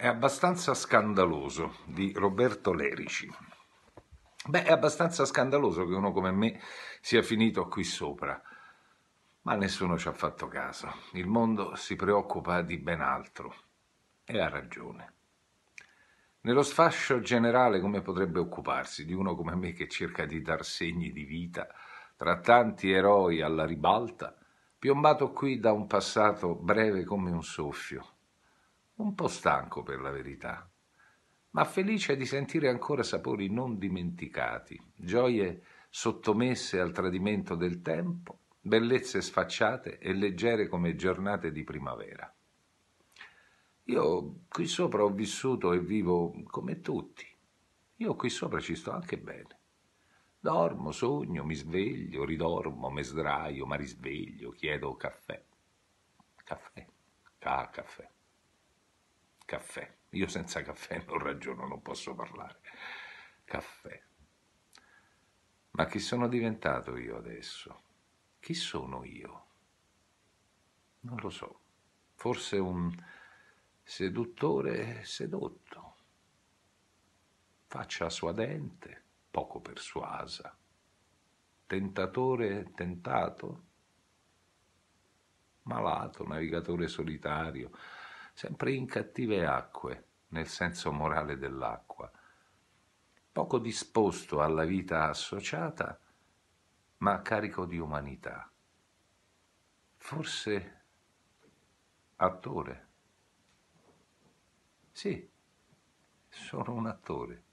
È abbastanza scandaloso di Roberto Lerici. Beh, è abbastanza scandaloso che uno come me sia finito qui sopra. Ma nessuno ci ha fatto caso. Il mondo si preoccupa di ben altro. E ha ragione. Nello sfascio generale come potrebbe occuparsi di uno come me che cerca di dar segni di vita tra tanti eroi alla ribalta, piombato qui da un passato breve come un soffio, un po' stanco per la verità, ma felice di sentire ancora sapori non dimenticati, gioie sottomesse al tradimento del tempo, bellezze sfacciate e leggere come giornate di primavera. Io qui sopra ho vissuto e vivo come tutti. Io qui sopra ci sto anche bene. Dormo, sogno, mi sveglio, ridormo, mi sdraio, ma risveglio, chiedo caffè. Caffè, ah, caffè. Caffè. Io senza caffè non ragiono, non posso parlare. Caffè. Ma chi sono diventato io adesso? Chi sono io? Non lo so. Forse un seduttore sedotto. Faccia suadente, poco persuasa. Tentatore tentato. Malato, navigatore solitario sempre in cattive acque, nel senso morale dell'acqua, poco disposto alla vita associata, ma a carico di umanità. Forse attore. Sì, sono un attore.